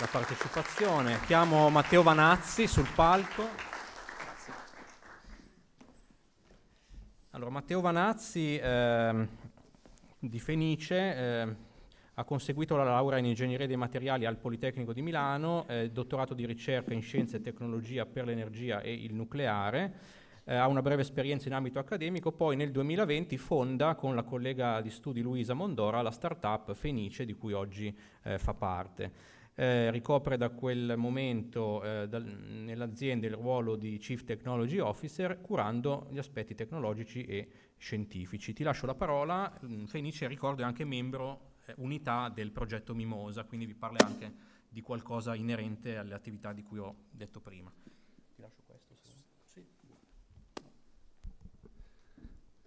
la partecipazione. Chiamo Matteo Vanazzi sul palco. Allora, Matteo Vanazzi eh, di Fenice eh, ha conseguito la laurea in ingegneria dei materiali al Politecnico di Milano, eh, dottorato di ricerca in scienze e tecnologia per l'energia e il nucleare eh, ha una breve esperienza in ambito accademico, poi nel 2020 fonda con la collega di studi Luisa Mondora la startup Fenice di cui oggi eh, fa parte eh, ricopre da quel momento eh, dal, nell'azienda il ruolo di Chief Technology Officer curando gli aspetti tecnologici e scientifici. Ti lascio la parola, mm, Fenice ricordo è anche membro eh, unità del progetto Mimosa, quindi vi parla anche di qualcosa inerente alle attività di cui ho detto prima. Ti lascio questo. Sì.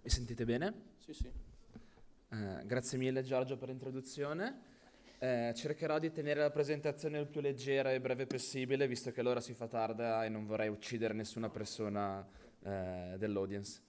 Mi sentite bene? Sì, sì. Eh, grazie mille Giorgio per l'introduzione. Eh, cercherò di tenere la presentazione il più leggera e breve possibile, visto che l'ora si fa tarda e non vorrei uccidere nessuna persona eh, dell'audience.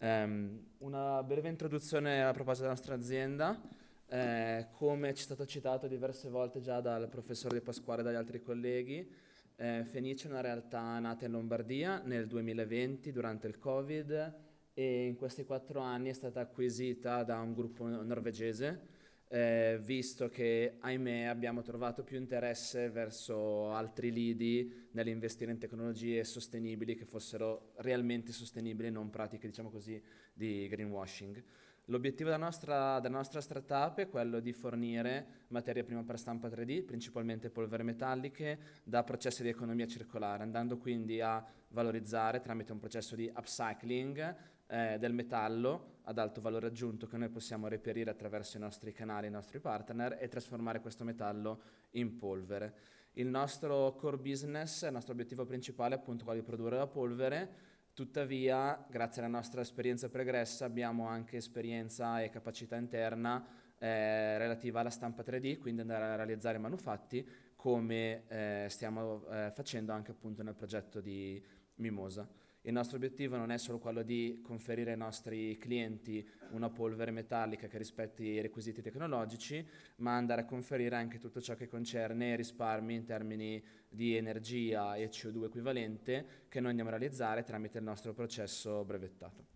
Um, una breve introduzione a proposito della nostra azienda. Eh, come ci è stato citato diverse volte già dal professor De Pasquale e dagli altri colleghi, eh, Fenice è una realtà nata in Lombardia nel 2020 durante il Covid e in questi quattro anni è stata acquisita da un gruppo norvegese eh, visto che ahimè abbiamo trovato più interesse verso altri lidi nell'investire in tecnologie sostenibili che fossero realmente sostenibili e non pratiche, diciamo così, di greenwashing. L'obiettivo della nostra, della nostra startup è quello di fornire materia prima per stampa 3D, principalmente polvere metalliche, da processi di economia circolare, andando quindi a valorizzare tramite un processo di upcycling eh, del metallo ad alto valore aggiunto che noi possiamo reperire attraverso i nostri canali, i nostri partner e trasformare questo metallo in polvere. Il nostro core business, il nostro obiettivo principale è appunto quello di produrre la polvere, tuttavia grazie alla nostra esperienza pregressa abbiamo anche esperienza e capacità interna eh, relativa alla stampa 3D, quindi andare a realizzare manufatti come eh, stiamo eh, facendo anche appunto nel progetto di Mimosa. Il nostro obiettivo non è solo quello di conferire ai nostri clienti una polvere metallica che rispetti i requisiti tecnologici, ma andare a conferire anche tutto ciò che concerne risparmi in termini di energia e CO2 equivalente che noi andiamo a realizzare tramite il nostro processo brevettato.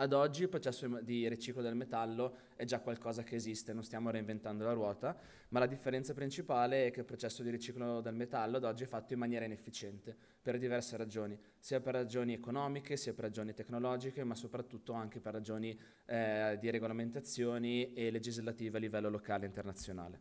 Ad oggi il processo di riciclo del metallo è già qualcosa che esiste, non stiamo reinventando la ruota, ma la differenza principale è che il processo di riciclo del metallo ad oggi è fatto in maniera inefficiente, per diverse ragioni, sia per ragioni economiche, sia per ragioni tecnologiche, ma soprattutto anche per ragioni eh, di regolamentazioni e legislative a livello locale e internazionale.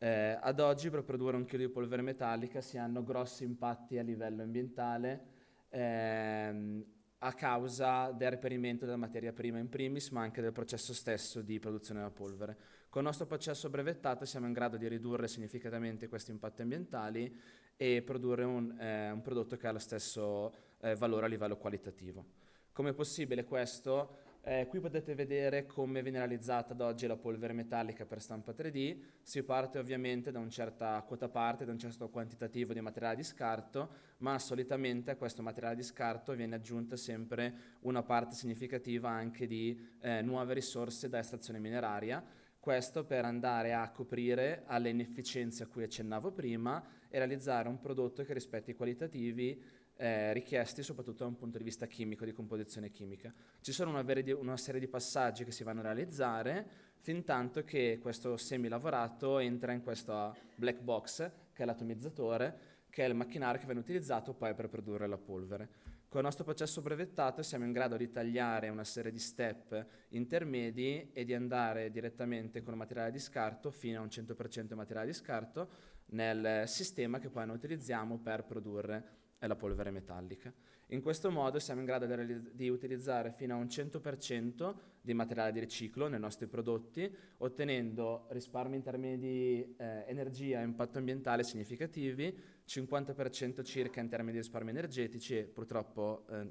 Eh, ad oggi per produrre un chilo di polvere metallica si hanno grossi impatti a livello ambientale, ehm, a causa del reperimento della materia prima in primis, ma anche del processo stesso di produzione della polvere. Con il nostro processo brevettato siamo in grado di ridurre significativamente questi impatti ambientali e produrre un, eh, un prodotto che ha lo stesso eh, valore a livello qualitativo. Come è possibile questo? Eh, qui potete vedere come viene realizzata ad oggi la polvere metallica per stampa 3D. Si parte ovviamente da una certa quota parte, da un certo quantitativo di materiale di scarto, ma solitamente a questo materiale di scarto viene aggiunta sempre una parte significativa anche di eh, nuove risorse da estrazione mineraria. Questo per andare a coprire alle inefficienze a cui accennavo prima e realizzare un prodotto che rispetti i qualitativi eh, richiesti soprattutto da un punto di vista chimico, di composizione chimica. Ci sono una, di, una serie di passaggi che si vanno a realizzare fin tanto che questo semilavorato entra in questa black box, che è l'atomizzatore, che è il macchinario che viene utilizzato poi per produrre la polvere. Con il nostro processo brevettato siamo in grado di tagliare una serie di step intermedi e di andare direttamente con il materiale di scarto fino a un 100% materiale di scarto nel sistema che poi noi utilizziamo per produrre è la polvere metallica. In questo modo siamo in grado di utilizzare fino a un 100% di materiale di riciclo nei nostri prodotti, ottenendo risparmi in termini di eh, energia e impatto ambientale significativi, 50% circa in termini di risparmi energetici e purtroppo eh,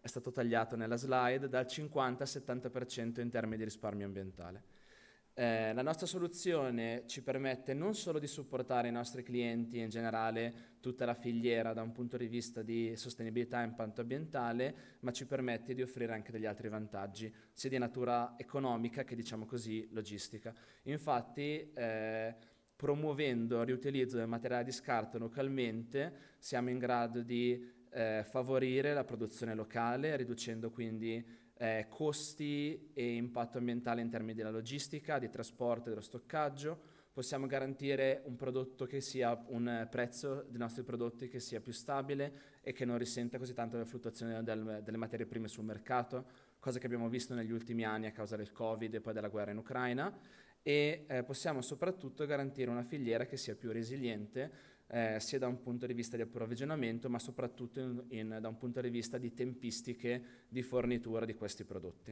è stato tagliato nella slide, dal 50 al 70% in termini di risparmio ambientale. Eh, la nostra soluzione ci permette non solo di supportare i nostri clienti e in generale tutta la filiera da un punto di vista di sostenibilità e impatto ambientale, ma ci permette di offrire anche degli altri vantaggi, sia di natura economica che diciamo così logistica. Infatti eh, promuovendo il riutilizzo del materiale di scarto localmente siamo in grado di eh, favorire la produzione locale, riducendo quindi eh, costi e impatto ambientale in termini della logistica, di trasporto e dello stoccaggio. Possiamo garantire un prodotto che sia un prezzo dei nostri prodotti che sia più stabile e che non risenta così tanto la fluttuazione del, delle materie prime sul mercato, cosa che abbiamo visto negli ultimi anni a causa del Covid e poi della guerra in Ucraina e eh, possiamo soprattutto garantire una filiera che sia più resiliente eh, sia da un punto di vista di approvvigionamento ma soprattutto in, in, da un punto di vista di tempistiche di fornitura di questi prodotti.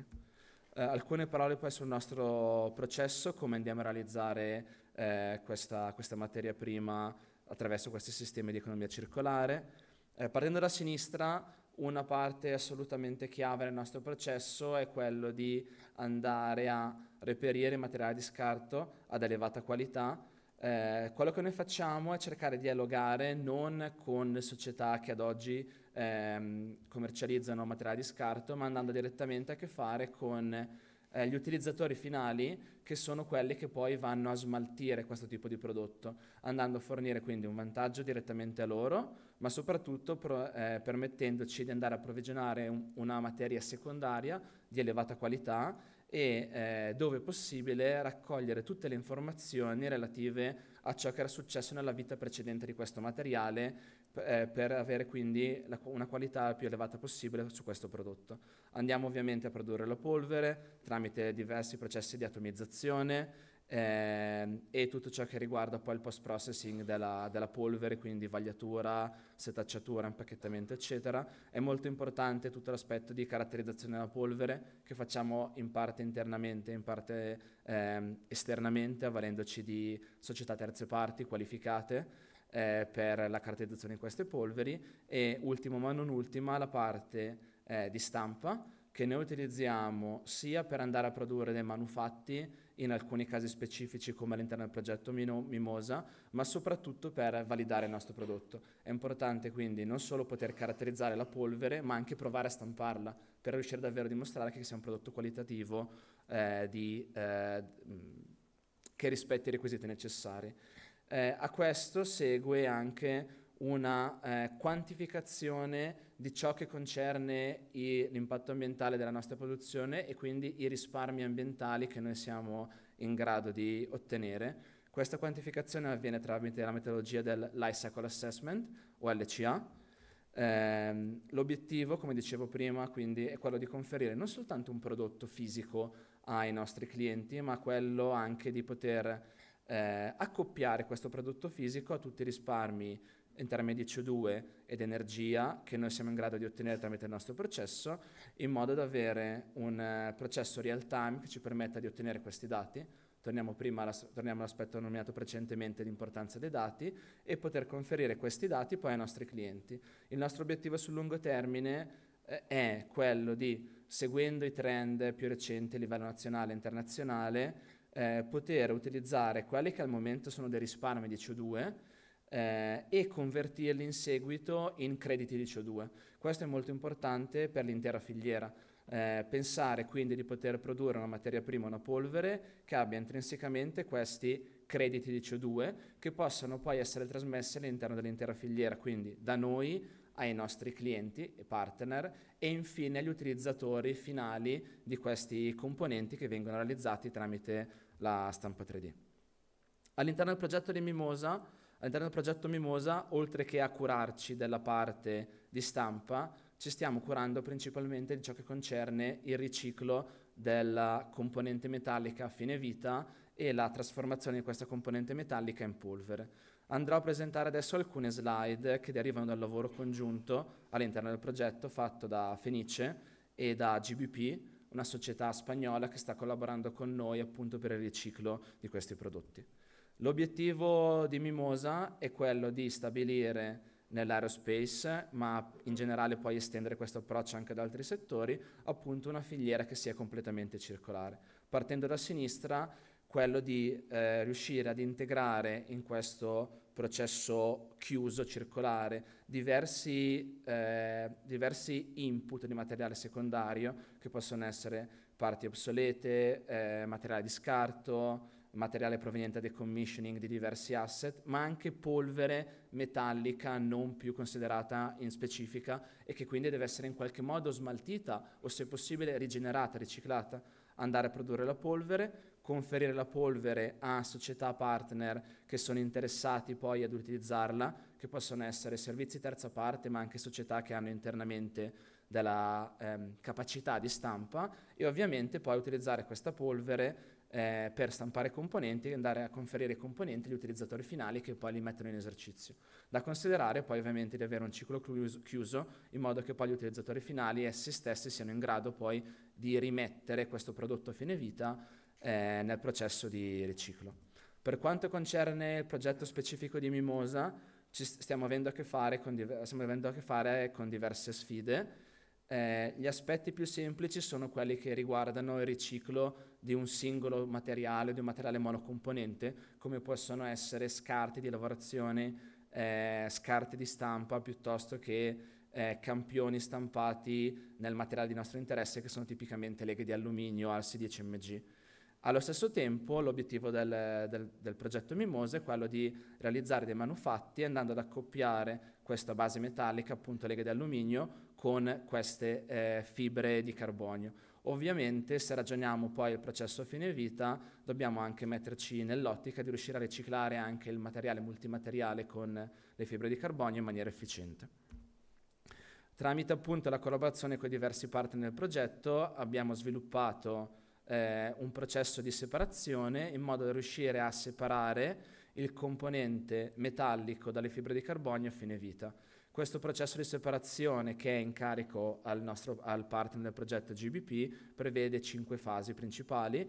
Eh, alcune parole poi sul nostro processo, come andiamo a realizzare eh, questa, questa, materia prima attraverso questi sistemi di economia circolare. Eh, partendo da sinistra, una parte assolutamente chiave del nostro processo è quello di andare a reperire materiali di scarto ad elevata qualità. Eh, quello che noi facciamo è cercare di dialogare non con le società che ad oggi ehm, commercializzano materiali di scarto, ma andando direttamente a che fare con eh, gli utilizzatori finali che sono quelli che poi vanno a smaltire questo tipo di prodotto, andando a fornire quindi un vantaggio direttamente a loro, ma soprattutto pro, eh, permettendoci di andare a provvigionare un, una materia secondaria di elevata qualità e eh, dove possibile raccogliere tutte le informazioni relative a ciò che era successo nella vita precedente di questo materiale eh, per avere quindi la, una qualità più elevata possibile su questo prodotto. Andiamo ovviamente a produrre la polvere tramite diversi processi di atomizzazione eh, e tutto ciò che riguarda poi il post processing della, della, polvere, quindi vagliatura, setacciatura, impacchettamento eccetera. È molto importante tutto l'aspetto di caratterizzazione della polvere che facciamo in parte internamente, in parte eh, esternamente, avvalendoci di società terze parti qualificate. Eh, per la caratterizzazione di queste polveri e ultima ma non ultima la parte eh, di stampa che noi utilizziamo sia per andare a produrre dei manufatti, in alcuni casi specifici come all'interno del progetto Mimosa, ma soprattutto per validare il nostro prodotto. È importante quindi non solo poter caratterizzare la polvere, ma anche provare a stamparla per riuscire davvero a dimostrare che sia un prodotto qualitativo eh, di, eh, mm, che rispetti i requisiti necessari. Eh, a questo segue anche una eh, quantificazione di ciò che concerne i, l'impatto ambientale della nostra produzione e quindi i risparmi ambientali che noi siamo in grado di ottenere. Questa quantificazione avviene tramite la metodologia del Life Cycle Assessment o LCA. Eh, l'obiettivo, come dicevo prima, quindi è quello di conferire non soltanto un prodotto fisico ai nostri clienti, ma quello anche di poter eh, accoppiare questo prodotto fisico a tutti i risparmi in termini di CO2 ed energia che noi siamo in grado di ottenere tramite il nostro processo, in modo da avere un eh, processo real time che ci permetta di ottenere questi dati. Torniamo, alla, torniamo all'aspetto nominato precedentemente di importanza dei dati e poter conferire questi dati poi ai nostri clienti. Il nostro obiettivo sul lungo termine eh, è quello di, seguendo i trend più recenti a livello nazionale e internazionale, eh, poter utilizzare quelli che al momento sono dei risparmi di CO2 eh, e convertirli in seguito in crediti di CO2. Questo è molto importante per l'intera filiera. Eh, pensare quindi di poter produrre una materia prima, una polvere, che abbia intrinsecamente questi crediti di CO2 che possano poi essere trasmessi all'interno dell'intera filiera, quindi da noi ai nostri clienti e partner e infine agli utilizzatori finali di questi componenti che vengono realizzati tramite la stampa 3D. All'interno del progetto di Mimosa All'interno del progetto Mimosa, oltre che a curarci della parte di stampa, ci stiamo curando principalmente di ciò che concerne il riciclo della componente metallica a fine vita e la trasformazione di questa componente metallica in polvere. Andrò a presentare adesso alcune slide che derivano dal lavoro congiunto all'interno del progetto fatto da Fenice e da GBP, una società spagnola che sta collaborando con noi appunto per il riciclo di questi prodotti. L'obiettivo di Mimosa è quello di stabilire nell'aerospace, ma in generale poi estendere questo approccio anche ad altri settori, appunto una filiera che sia completamente circolare. Partendo da sinistra, quello di eh, riuscire ad integrare in questo processo chiuso, circolare, diversi, eh, diversi input di materiale secondario che possono essere parti obsolete, eh, materiale di scarto, materiale proveniente da decommissioning di diversi asset, ma anche polvere metallica non più considerata in specifica e che quindi deve essere in qualche modo smaltita o se possibile rigenerata, riciclata, andare a produrre la polvere, conferire la polvere a società partner che sono interessati poi ad utilizzarla, che possono essere servizi terza parte, ma anche società che hanno internamente della ehm, capacità di stampa e ovviamente poi utilizzare questa polvere eh, per stampare componenti e andare a conferire i componenti agli utilizzatori finali che poi li mettono in esercizio. Da considerare poi ovviamente di avere un ciclo chiuso in modo che poi gli utilizzatori finali essi stessi siano in grado poi di rimettere questo prodotto a fine vita eh, nel processo di riciclo. Per quanto concerne il progetto specifico di Mimosa, stiamo avendo, fare, div- stiamo avendo a che fare con diverse sfide eh, gli aspetti più semplici sono quelli che riguardano il riciclo di un singolo materiale, di un materiale monocomponente, come possono essere scarti di lavorazione, eh, scarti di stampa, piuttosto che eh, campioni stampati nel materiale di nostro interesse, che sono tipicamente leghe di alluminio, alsi 10 mg. Allo stesso tempo l'obiettivo del, del, del, progetto Mimosa è quello di realizzare dei manufatti andando ad accoppiare questa base metallica, appunto leghe di alluminio, con queste eh, fibre di carbonio. Ovviamente se ragioniamo poi il processo a fine vita dobbiamo anche metterci nell'ottica di riuscire a riciclare anche il materiale multimateriale con le fibre di carbonio in maniera efficiente. Tramite appunto la collaborazione con i diversi partner del progetto abbiamo sviluppato eh, un processo di separazione in modo da riuscire a separare il componente metallico dalle fibre di carbonio a fine vita questo processo di separazione che è in carico al, nostro, al partner del progetto GBP prevede cinque fasi principali.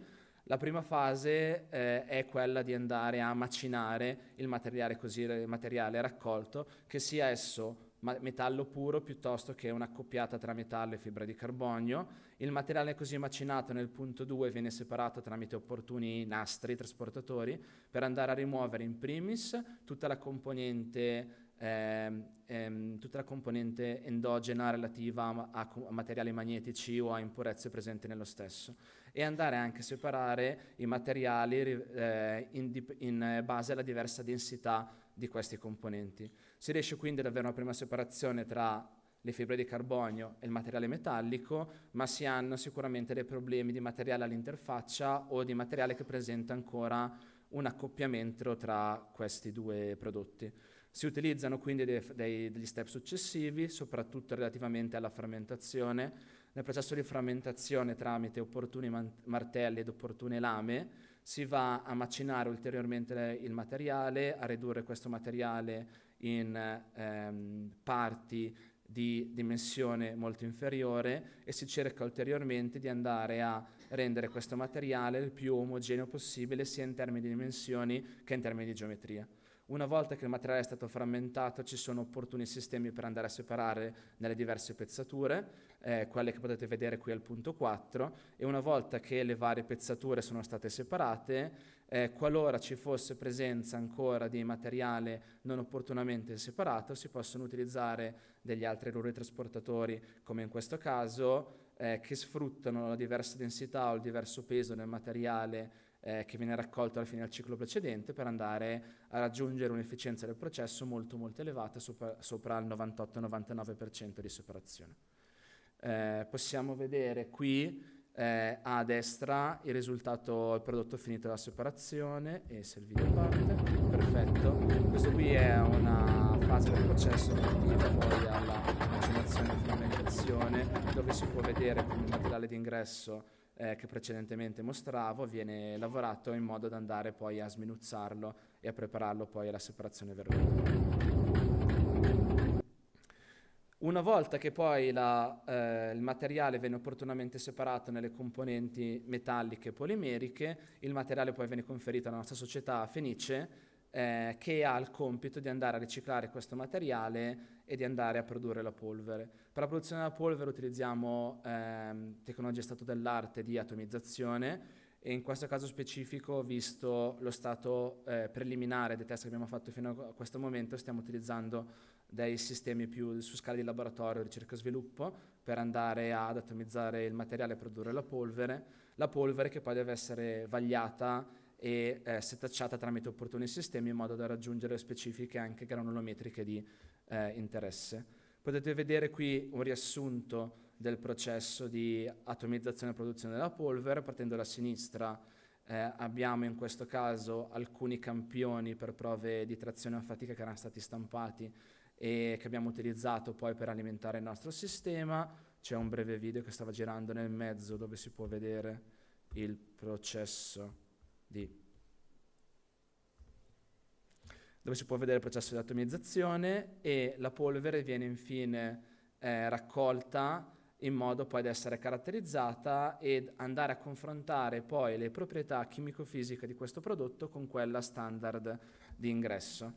La prima fase eh, è quella di andare a macinare il materiale, così, il materiale raccolto, che sia esso metallo puro piuttosto che una accoppiata tra metallo e fibra di carbonio. Il materiale così macinato nel punto 2 viene separato tramite opportuni nastri trasportatori per andare a rimuovere in primis tutta la componente ehm, ehm, tutta la componente endogena relativa a, a materiali magnetici o a impurezze presenti nello stesso e andare anche a separare i materiali eh, in, dip- in, eh, base alla diversa densità di questi componenti. Si riesce quindi ad avere una prima separazione tra le fibre di carbonio e il materiale metallico, ma si hanno sicuramente dei problemi di materiale all'interfaccia o di materiale che presenta ancora un accoppiamento tra questi due prodotti. Si utilizzano quindi dei, dei, degli step successivi, soprattutto relativamente alla frammentazione. Nel processo di frammentazione tramite opportuni man- martelli ed opportune lame si va a macinare ulteriormente il materiale, a ridurre questo materiale in ehm, parti di dimensione molto inferiore e si cerca ulteriormente di andare a rendere questo materiale il più omogeneo possibile sia in termini di dimensioni che in termini di geometria. Una volta che il materiale è stato frammentato ci sono opportuni sistemi per andare a separare nelle diverse pezzature, eh, quelle che potete vedere qui al punto 4, e una volta che le varie pezzature sono state separate, eh, qualora ci fosse presenza ancora di materiale non opportunamente separato, si possono utilizzare degli altri rulli trasportatori, come in questo caso, eh, che sfruttano la diversa densità o il diverso peso del materiale eh, che viene raccolto alla fine del ciclo precedente per andare a raggiungere un'efficienza del processo molto molto elevata sopra, sopra il 98-99% di separazione. Eh, possiamo vedere qui eh, a destra il risultato, il prodotto finito della separazione e se il video parte, perfetto. Questo qui è una fase del processo relativa poi alla macinazione e frammentazione dove si può vedere come materiale di ingresso eh, che precedentemente mostravo viene lavorato in modo da andare poi a sminuzzarlo e a prepararlo poi alla separazione vermicola. Una volta che poi la, eh, il materiale viene opportunamente separato nelle componenti metalliche e polimeriche, il materiale poi viene conferito alla nostra società Fenice eh, che ha il compito di andare a riciclare questo materiale e di andare a produrre la polvere. Per la produzione della polvere utilizziamo ehm, tecnologie stato dell'arte di atomizzazione e in questo caso specifico, visto lo stato eh, preliminare dei test che abbiamo fatto fino a questo momento, stiamo utilizzando dei sistemi più su scala di laboratorio, ricerca e sviluppo, per andare ad atomizzare il materiale e produrre la polvere, la polvere che poi deve essere vagliata e eh, setacciata tramite opportuni sistemi in modo da raggiungere specifiche anche granulometriche di eh, interesse. Potete vedere qui un riassunto del processo di atomizzazione e produzione della polvere, partendo da sinistra eh, abbiamo in questo caso alcuni campioni per prove di trazione a fatica che erano stati stampati e che abbiamo utilizzato poi per alimentare il nostro sistema. C'è un breve video che stava girando nel mezzo dove si può vedere il processo di dove si può vedere il processo di atomizzazione e la polvere viene infine eh, raccolta in modo poi da essere caratterizzata ed andare a confrontare poi le proprietà chimico-fisiche di questo prodotto con quella standard di ingresso.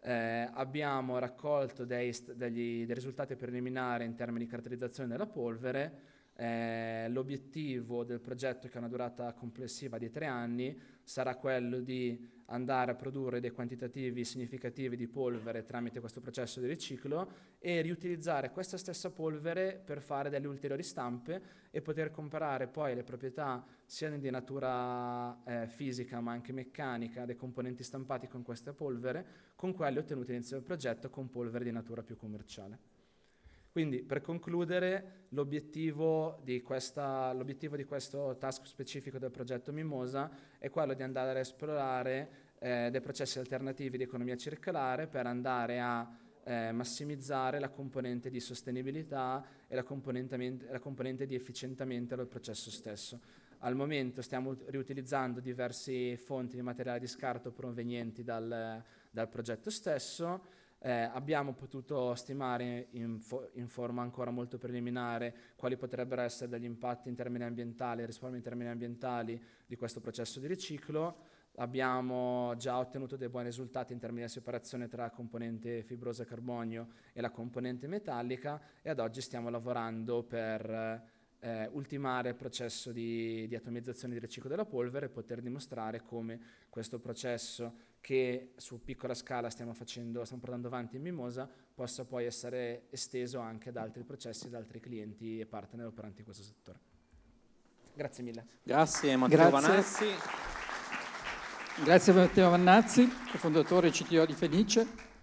Eh, abbiamo raccolto dei, degli, dei risultati preliminari in termini di caratterizzazione della polvere, eh, l'obiettivo del progetto, che ha una durata complessiva di tre anni, sarà quello di andare a produrre dei quantitativi significativi di polvere tramite questo processo di riciclo e riutilizzare questa stessa polvere per fare delle ulteriori stampe e poter comparare poi le proprietà sia di natura eh, fisica ma anche meccanica dei componenti stampati con questa polvere con quelle ottenute all'inizio del progetto con polvere di natura più commerciale. Quindi per concludere, l'obiettivo di, questa, l'obiettivo di, questo task specifico del progetto Mimosa è quello di andare a esplorare eh, dei processi alternativi di economia circolare per andare a eh, massimizzare la componente di sostenibilità e la componente, la componente di efficientamento del processo stesso. Al momento stiamo riutilizzando diverse fonti di materiale di scarto provenienti dal, dal progetto stesso eh, abbiamo potuto stimare in, fo- in, forma ancora molto preliminare quali potrebbero essere gli impatti in termini ambientali, il in termini ambientali di questo processo di riciclo. Abbiamo già ottenuto dei buoni risultati in termini di separazione tra componente fibrosa carbonio e la componente metallica e ad oggi stiamo lavorando per eh, ultimare il processo di, di atomizzazione di riciclo della polvere e poter dimostrare come questo processo che su piccola scala stiamo, facendo, stiamo portando avanti in Mimosa possa poi essere esteso anche ad altri processi, ad altri clienti e partner operanti in questo settore. Grazie mille. Grazie Matteo Grazie. Vanazzi. Grazie Matteo Vannazzi, fondatore CTO di Fenice.